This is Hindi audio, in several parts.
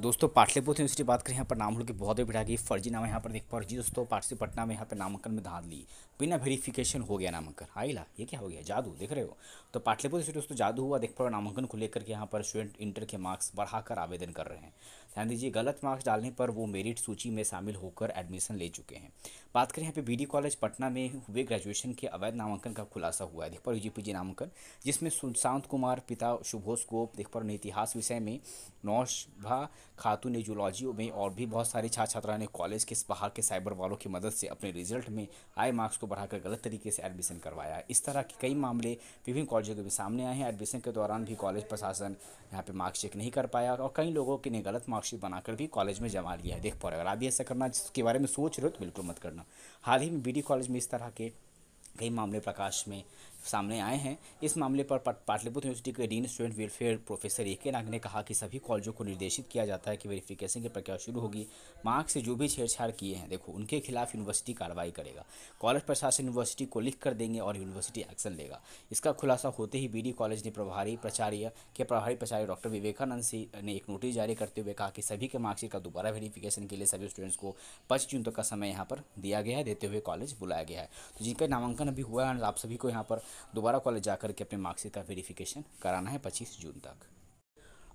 दोस्तों पाटलिपुत्र यूनिवर्सिटी बात करें यहाँ पर नाम के बहुत बढ़ा गई फर्जी नाम यहाँ पर देख फर्जी दोस्तों पाटसी पटना में यहाँ पर नामांकन में धान ली बिना वेरिफिकेशन हो गया नामांकन हाँ ला ये क्या हो गया जादू देख रहे हो तो पाटलिपुत्र यूनिवर्सिटी दोस्तों जादू हुआ देख पा नामांकन को लेकर के यहाँ पर स्टूडेंट इंटर के मार्क्स बढ़ाकर आवेदन कर रहे हैं ध्यान दीजिए गलत मार्क्स डालने पर वो मेरिट सूची में शामिल होकर एडमिशन ले चुके हैं बात करें यहाँ पे बी कॉलेज पटना में हुए ग्रेजुएशन के अवैध नामांकन का खुलासा हुआ है देख पर यू नामांकन जिसमें सुशांत कुमार पिता शुभोष गोप देख पर इतिहास विषय में नौशभा खातून ने जूलॉजी में और भी बहुत सारे छात्र छात्रा ने कॉलेज के बाहर के साइबर वालों की मदद से अपने रिजल्ट में आए मार्क्स को बढ़ाकर गलत तरीके से एडमिशन करवाया है इस तरह के कई मामले विभिन्न कॉलेजों के भी सामने आए हैं एडमिशन के दौरान भी कॉलेज प्रशासन यहाँ पर मार्क्स चेक नहीं कर पाया और कई लोगों के ने गलत मार्कशीट बनाकर भी कॉलेज में जमा लिया है देख पा रहे अगर आप भी ऐसा करना जिसके बारे में सोच रहे हो तो बिल्कुल मत करना हाल ही में बी कॉलेज में इस तरह के कई मामले प्रकाश में सामने आए हैं इस मामले पर पाटलिपुत्र यूनिवर्सिटी के dean student welfare professor A K Nag ने कहा कि सभी कॉलेजों को निर्देशित किया जाता है कि वेरिफिकेशन की प्रक्रिया शुरू होगी मार्क्स से जो भी छेड़छाड़ किए हैं देखो उनके खिलाफ यूनिवर्सिटी कार्रवाई करेगा कॉलेज प्रशासन यूनिवर्सिटी को लिख कर देंगे और यूनिवर्सिटी एक्शन लेगा इसका खुलासा होते ही बी कॉलेज ने प्रभारी प्राचार्य के प्रभारी प्राचार्य डॉक्टर विवेकानंद सिंह ने एक नोटिस जारी करते हुए कहा कि सभी के मार्क्स का दोबारा वेरीफिकेशन के लिए सभी स्टूडेंट्स को पच्चीस जून तक का समय यहाँ पर दिया गया है देते हुए कॉलेज बुलाया गया है तो जिनका नामांकन अभी हुआ है आप सभी को यहाँ पर दोबारा कॉलेज जा करके अपने मार्कशीट का वेरिफिकेशन कराना है पच्चीस जून तक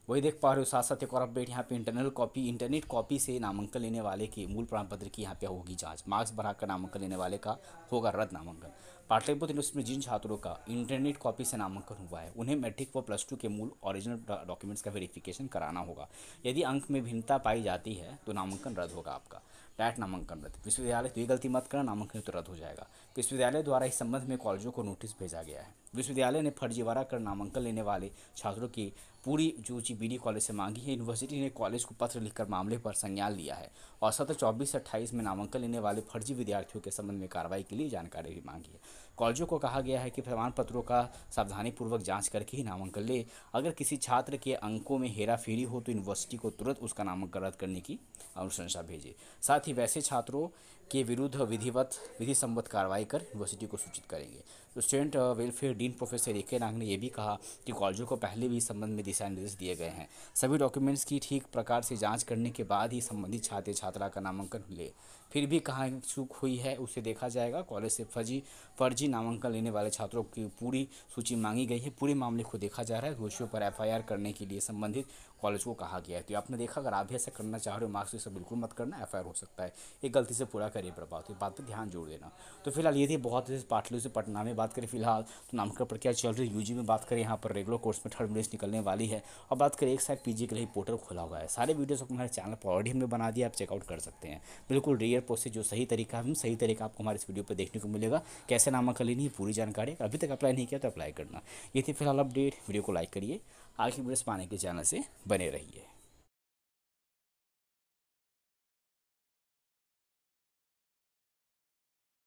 वही देख पा रहे हो साथ साथ एक और अपडेट यहाँ पे इंटरनल कॉपी इंटरनेट कॉपी से नामांकन लेने वाले के मूल प्रमाण पत्र की यहाँ पे होगी जांच मार्क्स बढ़ाकर नामांकन लेने वाले का होगा रद्द नामांकन पाटलिपुत्र यूनिवर्सिटी में जिन छात्रों का इंटरनेट कॉपी से नामांकन हुआ है उन्हें मैट्रिक व प्लस टू के मूल ओरिजिनल डॉक्यूमेंट्स का वेरिफिकेशन कराना होगा यदि अंक में भिन्नता पाई जाती है तो नामांकन रद्द होगा आपका डायरेक्ट नामांकन रद्द विश्वविद्यालय तो ये गलती मत करना नामांकन तो रद्द हो जाएगा विश्वविद्यालय द्वारा इस संबंध में कॉलेजों को नोटिस भेजा गया है विश्वविद्यालय ने फर्जीवाड़ा कर नामांकन लेने वाले छात्रों की पूरी जो जी बी कॉलेज से मांगी है यूनिवर्सिटी ने कॉलेज को पत्र लिखकर मामले पर संज्ञान लिया है और सत्र चौबीस से अट्ठाईस में नामांकन लेने वाले फर्जी विद्यार्थियों के संबंध में कार्रवाई के लिए जानकारी भी मांगी है कॉलेजों को कहा गया है कि प्रमाण पत्रों का सावधानीपूर्वक जांच करके ही नामांकन ले अगर किसी छात्र के अंकों में हेरा हो तो यूनिवर्सिटी को तुरंत उसका नामांकन रद्द करने की अनुशंसा भेजे साथ ही वैसे छात्रों के विरुद्ध विधिवत विधि संबद्ध कार्रवाई कर यूनिवर्सिटी को सूचित करेंगे तो student welfare dean professor A K Nang ने यह भी कहा कि कॉलेजों को पहले भी इस संबंध में दिशा निर्देश दिए गए हैं सभी डॉक्यूमेंट्स की ठीक प्रकार से जांच करने के बाद ही संबंधित छात्र छात्रा का नामांकन मिले फिर भी कहाँ चूक हुई है उसे देखा जाएगा कॉलेज से फर्जी फर्जी नामांकन लेने वाले छात्रों की पूरी सूची मांगी गई है पूरे मामले को देखा जा रहा है दोषियों पर एफ करने के लिए संबंधित कॉलेज को कहा गया है तो आपने देखा अगर आप भी ऐसा करना चाह रहे हो मार्क्स बिल्कुल मत करना एफ हो सकता है ये गलती से पूरा करिए प्रभाव तो ये बात पर ध्यान जोड़ देना तो फिलहाल ये थी बहुत से से पटना में बात करें फिलहाल तो नामकरण प्रक्रिया चल रही है यू में बात करें यहाँ पर रेगुलर कोर्स में थर्ड लिस्ट निकलने वाली है और बात करें एक साइड पी के लिए पोर्टल खुला हुआ है सारे वीडियोज़ को हमारे चैनल पर ऑडियो हमने बना दिया आप चेकआउट कर सकते हैं बिल्कुल रेयर प्रोसेस जो सही तरीका है सही तरीका आपको हमारे इस वीडियो पर देखने को मिलेगा कैसे नामांकन लेनी पूरी जानकारी अभी तक अप्लाई नहीं किया तो अप्लाई करना ये थी फिलहाल अपडेट वीडियो को लाइक करिए आगे वीडियोस पाने के चैनल से बने रहिए